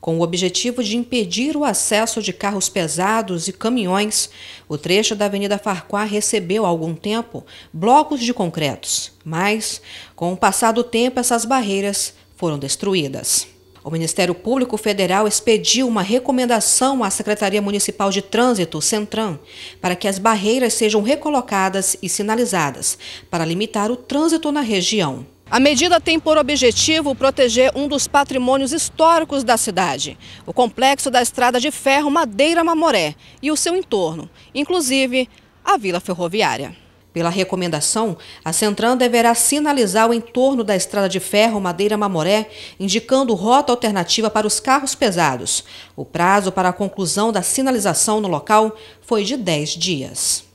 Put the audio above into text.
Com o objetivo de impedir o acesso de carros pesados e caminhões, o trecho da Avenida Farquhar recebeu há algum tempo blocos de concretos, mas, com o passar do tempo, essas barreiras foram destruídas. O Ministério Público Federal expediu uma recomendação à Secretaria Municipal de Trânsito, Centram, para que as barreiras sejam recolocadas e sinalizadas, para limitar o trânsito na região. A medida tem por objetivo proteger um dos patrimônios históricos da cidade, o complexo da estrada de ferro Madeira Mamoré e o seu entorno, inclusive a Vila Ferroviária. Pela recomendação, a Centran deverá sinalizar o entorno da estrada de ferro Madeira Mamoré, indicando rota alternativa para os carros pesados. O prazo para a conclusão da sinalização no local foi de 10 dias.